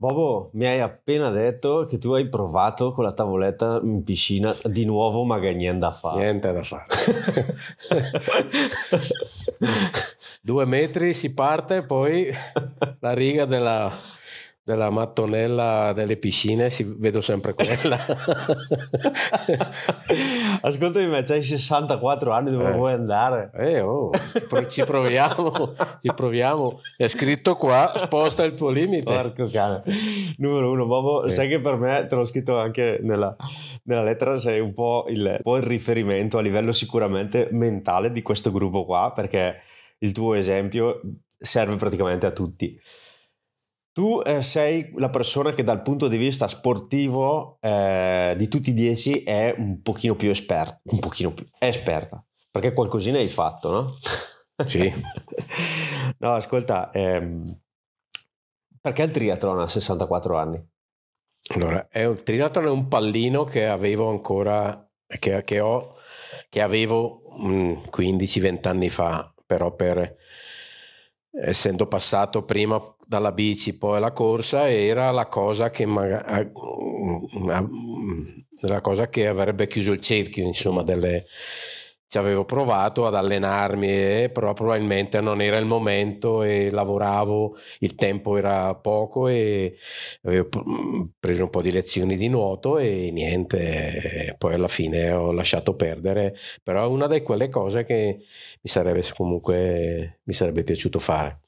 Bobo, mi hai appena detto che tu hai provato con la tavoletta in piscina, di nuovo ma che niente da fare. Niente da fare. Due metri si parte, poi la riga della della mattonella delle piscine si, vedo sempre quella. Ascoltami, ma c'hai 64 anni dove eh. vuoi andare? Eh, oh, ci proviamo, ci proviamo. È scritto qua, sposta il tuo limite. Porco cane. Numero uno, Bobo, eh. sai che per me, te l'ho scritto anche nella, nella lettera, sei un po, il, un po' il riferimento a livello sicuramente mentale di questo gruppo qua, perché il tuo esempio serve praticamente a tutti tu eh, sei la persona che dal punto di vista sportivo eh, di tutti i dieci è un pochino più esperta, un pochino più esperta, perché qualcosina hai fatto, no? Sì. no, ascolta, ehm, perché il triathlon a 64 anni? Allora, è un, triathlon è un pallino che avevo ancora, che, che ho, che avevo 15-20 mm, anni fa, però per essendo passato prima dalla bici poi alla corsa, era la cosa che, magari, mm, mm, la cosa che avrebbe chiuso il cerchio insomma, delle, ci avevo provato ad allenarmi, però probabilmente non era il momento e lavoravo, il tempo era poco e avevo mm, preso un po' di lezioni di nuoto e niente, poi alla fine ho lasciato perdere, però è una di quelle cose che mi sarebbe comunque mi sarebbe piaciuto fare.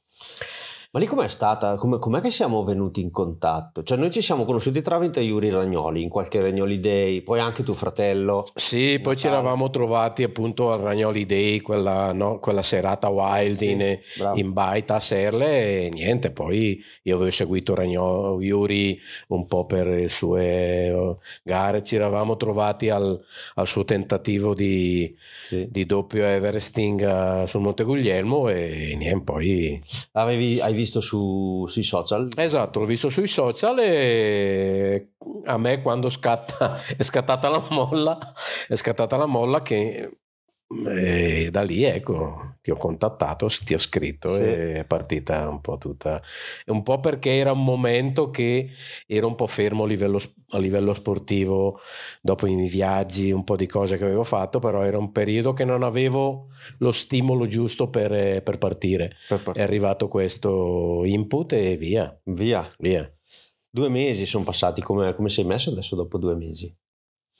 Ma lì com'è stata? Com'è, com'è che siamo venuti in contatto? Cioè noi ci siamo conosciuti tramite Yuri Ragnoli, in qualche Ragnoli Day, poi anche tuo fratello. Sì, poi ci eravamo trovati appunto al Ragnoli Day, quella, no, quella serata wild sì, in, in, Baita a Serle e niente, poi io avevo seguito Ragnoli, Yuri un po' per le sue oh, gare, ci eravamo trovati al, al suo tentativo di, sì. di doppio Everesting eh, sul Monte Guglielmo e niente, poi... Avevi, hai visto su, sui social? Esatto, l'ho visto sui social e a me quando scatta, è scattata la molla, è scattata la molla che e da lì ecco ti ho contattato, ti ho scritto sì. e è partita un po' tutta un po' perché era un momento che ero un po' fermo a livello, a livello, sportivo dopo i miei viaggi, un po' di cose che avevo fatto però era un periodo che non avevo lo stimolo giusto per, per partire. Per partire. è arrivato questo input e via via, via. due mesi sono passati come, come sei messo adesso dopo due mesi?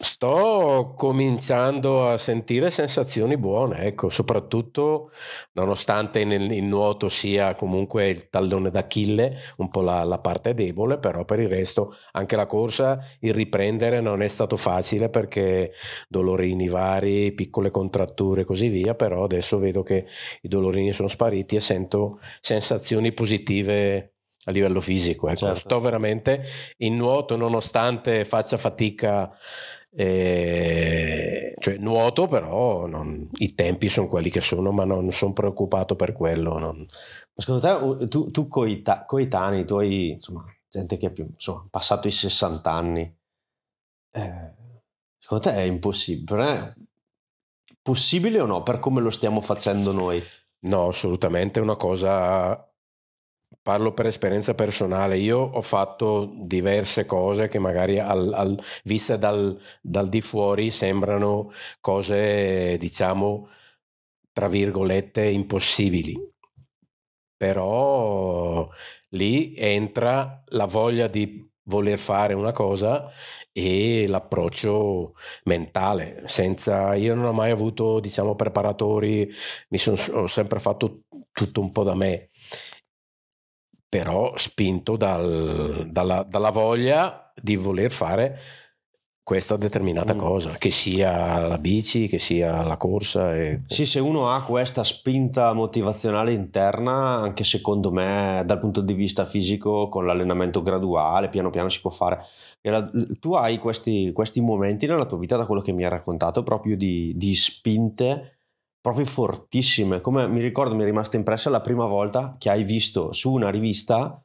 Sto cominciando a sentire sensazioni buone, ecco, soprattutto nonostante nel, il nuoto sia comunque il tallone d'Achille, un po' la, la, parte debole, però per il resto anche la corsa, il riprendere non è stato facile perché dolorini vari, piccole contratture e così via, però adesso vedo che i dolorini sono spariti e sento sensazioni positive a livello fisico. Ecco. Certo. Sto veramente in nuoto nonostante faccia fatica e eh, cioè nuoto però non, i tempi sono quelli che sono ma non sono preoccupato per quello non. secondo te tu, tu coita, coetanei tu hai insomma gente che è passato i 60 anni eh, secondo te è impossibile possibile o no per come lo stiamo facendo noi no assolutamente è una cosa parlo per esperienza personale, io ho fatto diverse cose che magari al, al, viste dal, dal, di fuori sembrano cose, diciamo, tra virgolette, impossibili. Però lì entra la voglia di voler fare una cosa e l'approccio mentale. Senza, io non ho mai avuto, diciamo, preparatori, mi son, ho sempre fatto tutto un po' da me però spinto dal, dalla, dalla, voglia di voler fare questa determinata mm. cosa, che sia la bici, che sia la corsa. E... Sì, se uno ha questa spinta motivazionale interna, anche secondo me dal punto di vista fisico, con l'allenamento graduale, piano piano si può fare. tu hai questi, questi, momenti nella tua vita, da quello che mi hai raccontato, proprio di, di spinte proprio fortissime. Come mi ricordo, mi è rimasta impressa la prima volta che hai visto su una rivista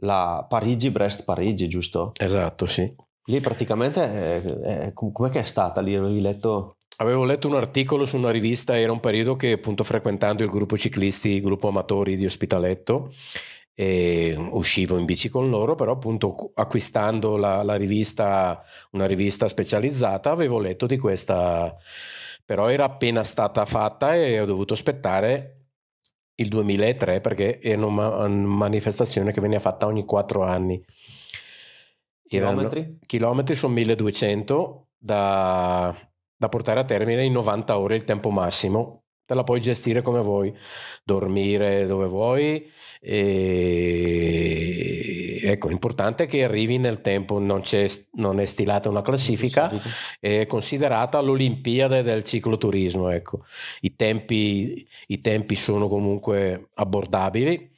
la Parigi-Brest-Parigi, giusto? Esatto, sì. Lì praticamente, eh, eh, com'è che è stata lì? Avevi letto... Avevo letto un articolo su una rivista, era un periodo che appunto frequentando il gruppo ciclisti, il gruppo amatori di Ospitaletto, e uscivo in bici con loro, però appunto acquistando la, la rivista, una rivista specializzata, avevo letto di questa però era appena stata fatta e ho dovuto aspettare il 2003 perché era una manifestazione che veniva fatta ogni quattro anni. Chilometri? chilometri sono 1200 da, da, portare a termine in 90 ore il tempo massimo. Te la puoi gestire come vuoi, dormire dove vuoi, e ecco, l'importante è che arrivi nel tempo, non, non è stilata una classifica, è considerata l'Olimpiade del cicloturismo. Ecco. I, tempi, I tempi sono comunque abbordabili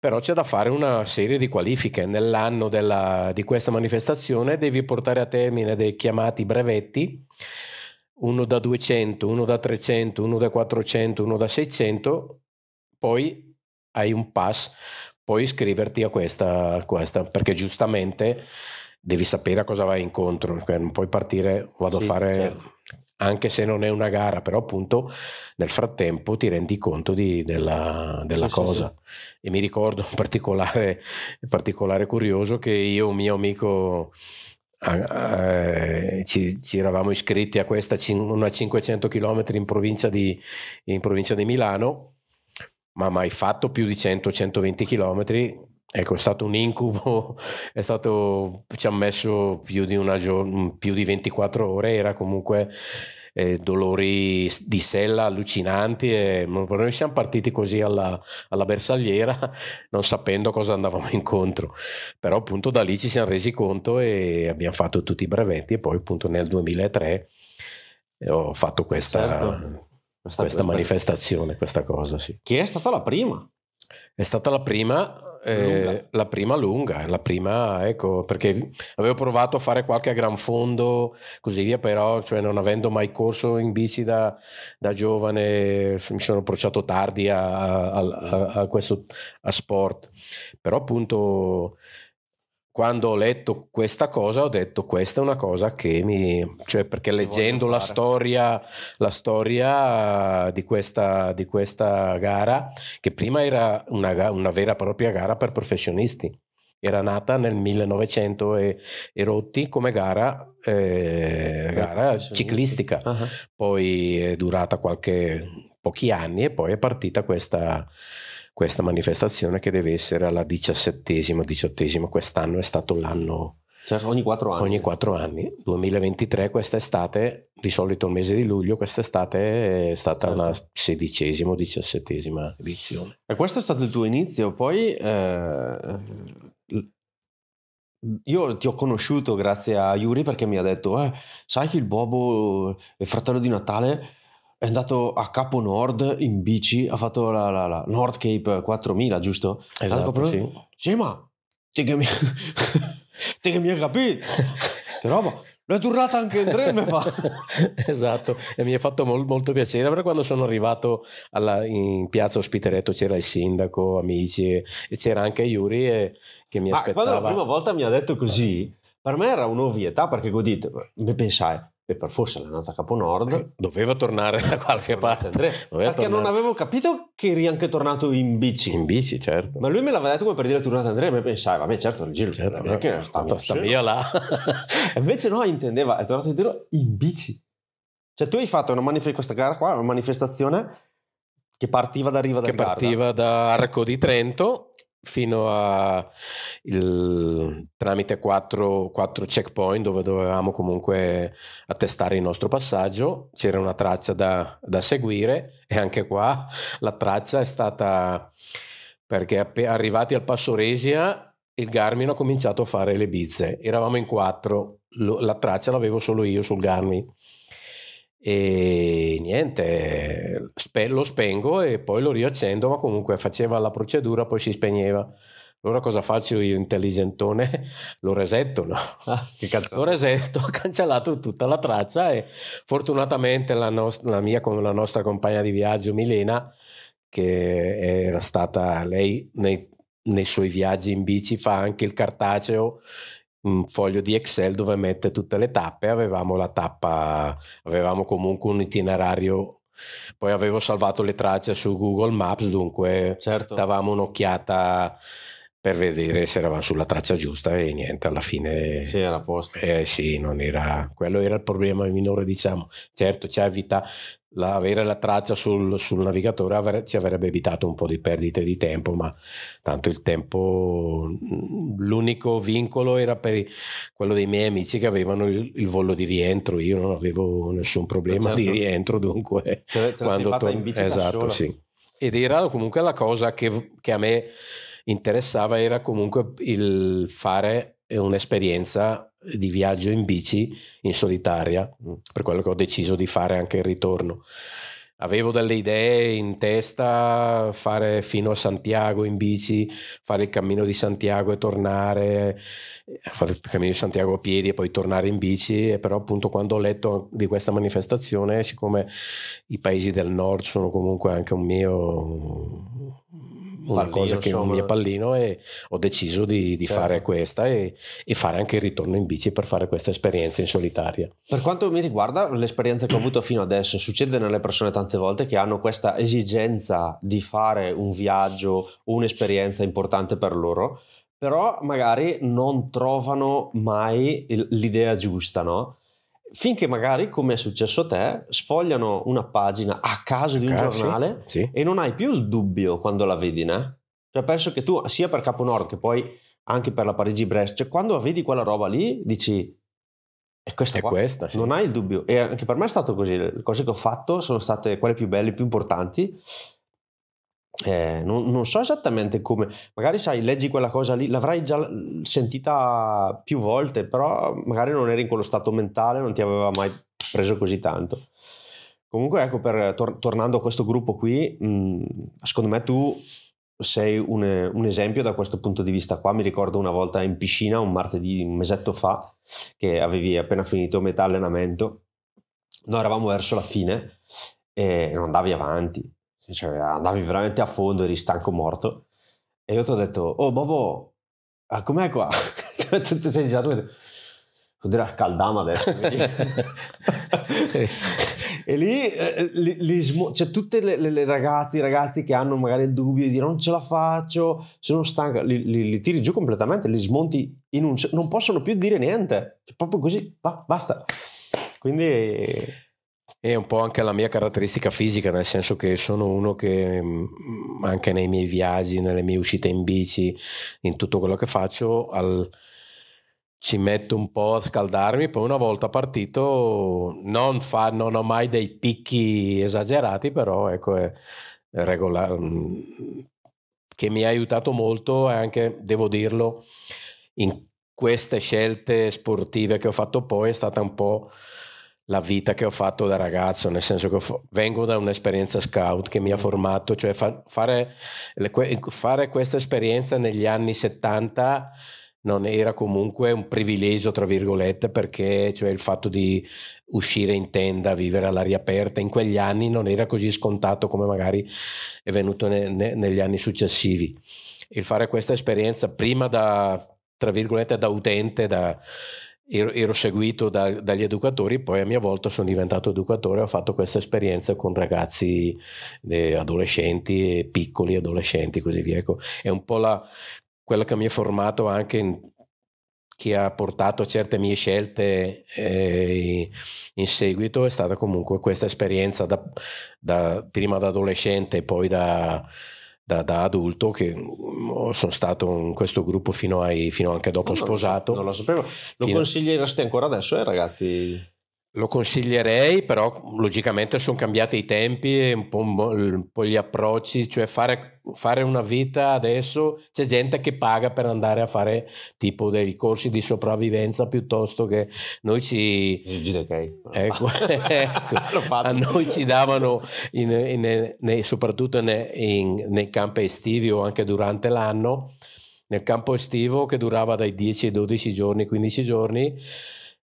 però c'è da fare una serie di qualifiche. Nell'anno della, di questa manifestazione devi portare a termine dei chiamati brevetti, uno da 200, uno da 300, uno da 400, uno da 600, poi hai un pass, puoi iscriverti a questa, a questa perché giustamente devi sapere a cosa vai incontro, cioè non puoi partire, vado sì, a fare... Certo. Anche se non è una gara, però appunto nel frattempo ti rendi conto di, della, della sì, cosa. Sì, e mi ricordo un particolare, particolare curioso che io, un mio amico, eh, ci, ci, eravamo iscritti a questa una 500 km in provincia di, in provincia di Milano ma mai fatto più di 100-120 km. Ecco, è stato un incubo, è stato, ci ha messo più di, una giorno, mm, più di 24 ore, era comunque eh, dolori di sella allucinanti e noi siamo partiti così alla, alla, bersagliera non sapendo cosa andavamo incontro, però appunto da lì ci siamo resi conto e abbiamo fatto tutti i brevetti e poi appunto nel 2003 eh, ho fatto questa... Certo questa, questa manifestazione, questa cosa, sì. Che è stata la prima. È stata la prima, eh, la prima lunga, eh, la prima, ecco, perché avevo provato a fare qualche gran fondo, così via, però cioè, non avendo mai corso in bici da, da giovane, mi sono approcciato tardi a, a, a, a questo sport. Però appunto quando ho letto questa cosa ho detto questa è una cosa che mi... cioè perché leggendo la storia, la storia di, questa, di questa gara, che prima era una, una vera e propria gara per professionisti, era nata nel 1900 e, e rotti come gara, eh, gara ciclistica, uh -huh. poi è durata qualche, pochi anni e poi è partita questa questa manifestazione che deve essere alla diciassettesima, diciottesima, quest'anno è stato l'anno... Cioè, ogni quattro anni. Ogni quattro anni. 2023, quest'estate, di solito il mese di luglio, quest'estate è stata certo. la sedicesima diciassettesima edizione. E questo è stato il tuo inizio, poi eh, io ti ho conosciuto grazie a Yuri perché mi ha detto, eh, sai che il Bobo è fratello di Natale? è andato a Capo Nord in bici, ha fatto la, la, la Nord Cape 4000, giusto? Esatto, ecco, sì. Sì, ma te che mi, te che mi hai capito? che roba! L'ho durata anche in tre, mi fa. esatto, e mi ha fatto mol, molto piacere perché quando sono arrivato alla, in piazza Ospiteretto c'era il sindaco, amici e c'era anche Yuri e, eh, che mi aspettava. Ma quando la prima volta mi ha detto così, per me era un'ovvietà perché godite, pensai, e per forse l'è andata a Caponord. Doveva tornare da qualche parte, Andrea. Perché tornare. non avevo capito che eri anche tornato in bici. In bici, certo. Ma lui me l'aveva detto come per dire tornato Andrea, e me pensava vabbè, certo, il giro certo, non è che sta, sta via là. Invece no, intendeva, è tornato indietro in bici. Cioè tu hai fatto manif- questa gara qua, una manifestazione che partiva da Riva del Garda. Che partiva da Arco di Trento fino a il, tramite quattro, quattro, checkpoint dove dovevamo comunque attestare il nostro passaggio c'era una traccia da, da seguire e anche qua la traccia è stata perché arrivati al passo Resia il Garmin ha cominciato a fare le bizze eravamo in quattro la traccia l'avevo solo io sul Garmin e niente, lo spengo e poi lo riaccendo, ma comunque faceva la procedura, poi si spegneva. Allora cosa faccio io intelligentone? Lo resetto, no? Ah, che cazzo? Lo resetto, ho cancellato tutta la traccia e fortunatamente la, nost- la mia, la nostra compagna di viaggio Milena, che era stata lei nei, nei suoi viaggi in bici, fa anche il cartaceo un foglio di Excel dove mette tutte le tappe, avevamo la tappa, avevamo comunque un itinerario, poi avevo salvato le tracce su Google Maps, dunque certo. davamo un'occhiata per vedere se eravamo sulla traccia giusta e niente, alla fine... Sì, era a posto. Eh sì, non era... quello era il problema minore, diciamo. Certo, ci evita... La, avere la traccia sul, sul navigatore avre, ci avrebbe evitato un po' di perdite di tempo, ma tanto il tempo, mm, l'unico vincolo era per quello dei miei amici che avevano il, il volo di rientro, io non avevo nessun problema certo. di rientro, dunque... Te, te quando sei fatta tor- in bici esatto, sì. Ed era comunque la cosa che, che a me interessava era comunque il fare un'esperienza di viaggio in bici in solitaria, mm, per quello che ho deciso di fare anche il ritorno. Avevo delle idee in testa, fare fino a Santiago in bici, fare il cammino di Santiago e tornare, eh, fare il cammino di Santiago a piedi e poi tornare in bici, e però appunto quando ho letto di questa manifestazione, siccome i paesi del nord sono comunque anche un mio una cosa che insomma. mi è pallino e ho deciso di, di certo. fare questa e, e, fare anche il ritorno in bici per fare questa esperienza in solitaria. Per quanto mi riguarda l'esperienza che ho avuto fino adesso, succede nelle persone tante volte che hanno questa esigenza di fare un viaggio o un'esperienza importante per loro, però magari non trovano mai l'idea giusta, no? finché magari, come è successo a te, sfogliano una pagina a caso di un Cazzo, ah, giornale sì. e non hai più il dubbio quando la vedi, né? Cioè penso che tu, sia per Capo Nord che poi anche per la Parigi-Brest, cioè quando vedi quella roba lì dici è questa è qua, questa, sì. non hai il dubbio. E anche per me è stato così, le cose che ho fatto sono state quelle più belle, più importanti eh, non, non, so esattamente come, magari sai, leggi quella cosa lì, l'avrai già sentita più volte, però magari non eri in quello stato mentale, non ti aveva mai preso così tanto. Comunque, ecco, per, tor- tornando a questo gruppo qui, mh, mm, secondo me tu sei un, un, esempio da questo punto di vista qua. Mi ricordo una volta in piscina, un martedì, un mesetto fa, che avevi appena finito metà allenamento, noi eravamo verso la fine e non andavi avanti cioè, andavi veramente a fondo, eri stanco morto. E io ti ho detto, oh Bobo, ah, com'è qua? tu, sei tu sei disatto. Codera caldama adesso. e lì, eh, eh li, li sm- cioè, tutte le, le, le ragazze, i ragazzi che hanno magari il dubbio di dire non ce la faccio, sono stanco, li, li, li tiri giù completamente, li smonti in un... non possono più dire niente, cioè, proprio così, va, basta. Quindi è un po' anche la mia caratteristica fisica, nel senso che sono uno che mm, anche nei miei viaggi, nelle mie uscite in bici, in tutto quello che faccio, al, ci metto un po' a scaldarmi, poi una volta partito non, fa, non ho mai dei picchi esagerati, però ecco, è regolare, mm, che mi ha aiutato molto e anche, devo dirlo, in queste scelte sportive che ho fatto poi è stata un po' la vita che ho fatto da ragazzo, nel senso che vengo da un'esperienza scout che mi ha formato, cioè fa, fare, le, fare questa esperienza negli anni 70 non era comunque un privilegio, tra virgolette, perché cioè, il fatto di uscire in tenda, vivere all'aria aperta in quegli anni non era così scontato come magari è venuto ne, ne, negli anni successivi. Il fare questa esperienza prima da, tra virgolette, da utente, da ero, ero seguito da, dagli educatori, poi a mia volta sono diventato educatore, ho fatto questa esperienza con ragazzi eh, adolescenti, e piccoli adolescenti così via. Ecco, è un po' la, quella che mi ha formato anche in, che ha portato a certe mie scelte eh, in seguito è stata comunque questa esperienza da, da, prima da adolescente e poi da, da, da, adulto che mm, sono stato in questo gruppo fino, ai, fino anche dopo non sposato. non lo sapevo. Lo fino... consiglieresti ancora adesso eh, ragazzi? Lo consiglierei, però logicamente sono cambiati i tempi e un po', un po' gli approcci, cioè fare fare una vita adesso c'è gente che paga per andare a fare tipo dei corsi di sopravvivenza piuttosto che noi ci okay. ecco, ecco. a noi ci davano in, in, in, soprattutto nei campi estivi o anche durante l'anno nel campo estivo che durava dai 10 ai 12 giorni 15 giorni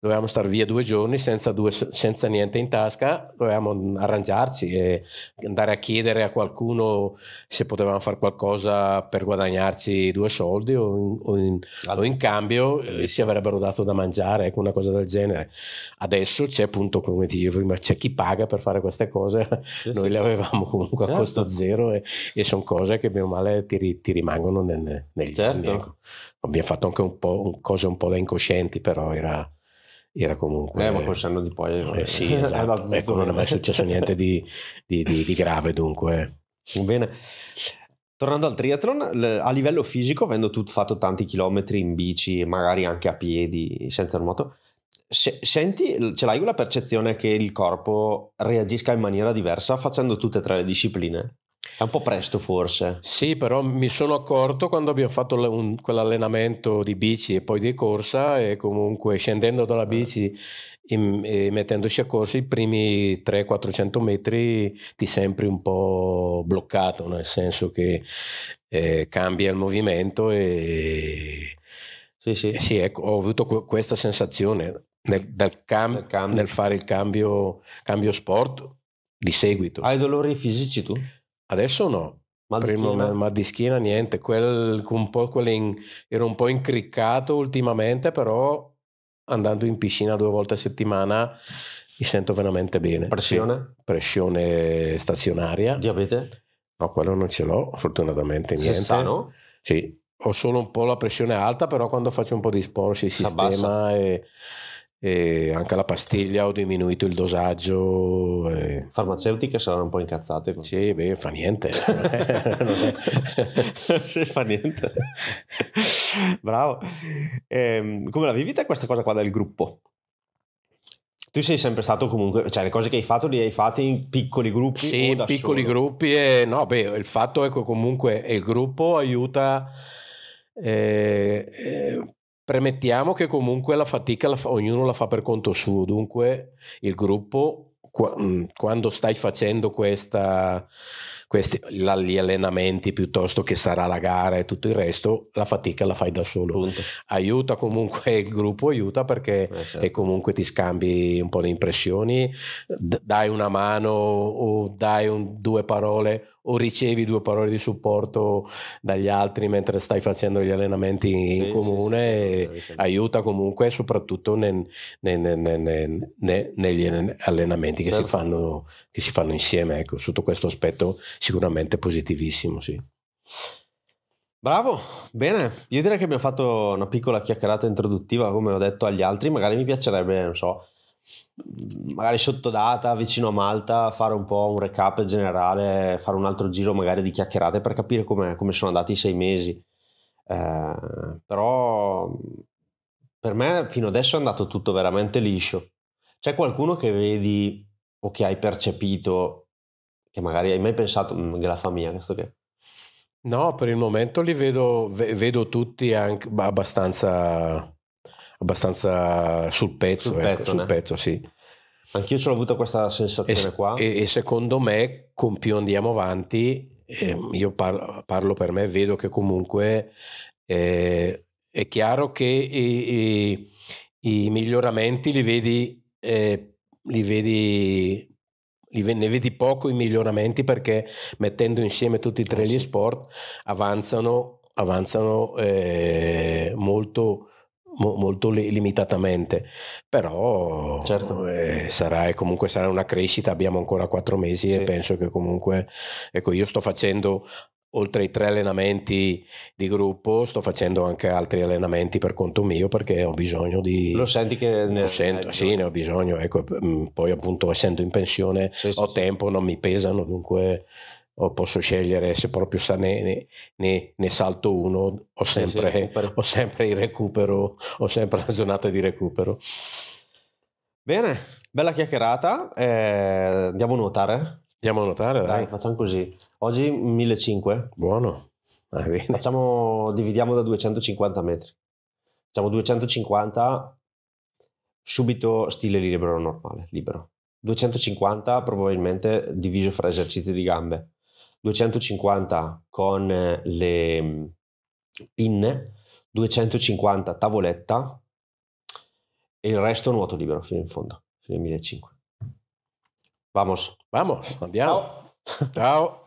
dovevamo stare via due giorni senza, due, senza, niente in tasca, dovevamo arrangiarci e andare a chiedere a qualcuno se potevamo fare qualcosa per guadagnarci due soldi o in, o in, ah. o in cambio eh, ci avrebbero dato da mangiare, ecco una cosa del genere. Adesso c'è appunto, come dicevo prima, c'è chi paga per fare queste cose, sì, noi sì, le avevamo comunque certo. a costo zero e, e sono cose che meno male ti, ti rimangono nel, negli certo. anni. Ecco. Abbiamo fatto anche un po' un, cose un po' da incoscienti, però era era comunque... Eh, ma quel senno di poi... Eh, sì, eh, esatto. Eh, ecco, non è mai successo niente di, di, di, di grave, dunque. Bene. Tornando al triathlon, a livello fisico, avendo tu fatto tanti chilometri in bici, magari anche a piedi, senza il moto, se, senti, ce l'hai una percezione che il corpo reagisca in maniera diversa facendo tutte e tre le discipline? È un po' presto forse. Sì, però mi sono accorto quando abbiamo fatto un, quell'allenamento di bici e poi di corsa e comunque scendendo dalla eh. bici in, e mettendoci a corsa i primi 300-400 metri ti sembri un po' bloccato, nel senso che eh, cambia il movimento e... Sì, sì. sì ecco, ho avuto questa sensazione nel, cam- nel, nel fare il cambio, cambio sport di seguito. Hai dolori fisici tu? Adesso no. Mal di, schiena. mal di schiena niente, Quel, un in, ero un po' incriccato ultimamente, però andando in piscina due volte a settimana mi sento veramente bene. Pressione? Sì. Pressione stazionaria. Diabete? No, quello non ce l'ho, fortunatamente niente. sano? Sì, ho solo un po' la pressione alta, però quando faccio un po' di sport si sistema e e anche la pastiglia ho diminuito il dosaggio. E... Farmaceutiche saranno un po' incazzate. Con... Sì, beh, fa niente. sì, fa niente. Bravo. Ehm, come la vivete questa cosa qua del gruppo? Tu sei sempre stato comunque, cioè le cose che hai fatto le hai fatte in piccoli gruppi? Sì, in piccoli solo? gruppi e no, beh, il fatto è che comunque il gruppo aiuta eh, eh, Premettiamo che comunque la fatica la fa, ognuno la fa per conto suo, dunque il gruppo mm, quando stai facendo questa, questi, gli allenamenti piuttosto che sarà la gara e tutto il resto, la fatica la fai da solo. Punto. Aiuta comunque il gruppo, aiuta perché eh certo. e comunque ti scambi un po' di impressioni, dai una mano o dai un, due parole o ricevi due parole di supporto dagli altri mentre stai facendo gli allenamenti in sì, comune sì, sì, aiuta comunque soprattutto nel, nel, nel, negli allenamenti che, certo. si fanno, che, si fanno, insieme ecco, sotto questo aspetto sicuramente positivissimo sì. Bravo, bene, io direi che abbiamo fatto una piccola chiacchierata introduttiva come ho detto agli altri, magari mi piacerebbe, non so, magari sottodata vicino a Malta fare un po' un recap generale fare un altro giro magari di chiacchierate per capire come, sono andati i sei mesi eh, però per me fino adesso è andato tutto veramente liscio c'è qualcuno che vedi o che hai percepito che magari hai mai pensato mm, che la fa mia questo che no per il momento li vedo, vedo tutti anche abbastanza abbastanza sul pezzo, sul ecco, pezzo, ecco, sul pezzo sì. Anch'io sono avuta questa sensazione e, qua. E, e, secondo me, con più andiamo avanti, eh, io parlo, parlo, per me, vedo che comunque eh, è chiaro che i, i, i miglioramenti li vedi, eh, li vedi ne vedi poco i miglioramenti perché mettendo insieme tutti e tre eh, gli sport avanzano, avanzano eh, molto, mo- molto li- limitatamente, però certo. eh, sarà, comunque sarà una crescita, abbiamo ancora quattro mesi sì. e penso che comunque, ecco io sto facendo oltre ai tre allenamenti di gruppo, sto facendo anche altri allenamenti per conto mio perché ho bisogno di... Lo senti che ne, sento, Sì, ne ho bisogno. Ecco, mm, poi appunto essendo in pensione sì, ho sì, tempo, sì. non mi pesano, dunque o posso scegliere se proprio sa ne, ne, ne salto uno, ho sempre, sì, sì, ho sempre il recupero, ho sempre la giornata di recupero. Bene, bella chiacchierata, eh, andiamo a nuotare. Andiamo a nuotare, dai. dai. Facciamo così. Oggi 1500. Buono. Ah, Facciamo, dividiamo da 250 metri. Facciamo 250 subito stile libero normale, libero. 250 probabilmente diviso fra esercizi di gambe. 250 con eh, le mm, pinne, 250 tavoletta e il resto nuoto libero fino in fondo, fino ai 1500. Vamos. Vamos, andiamo. Ciao. Ciao.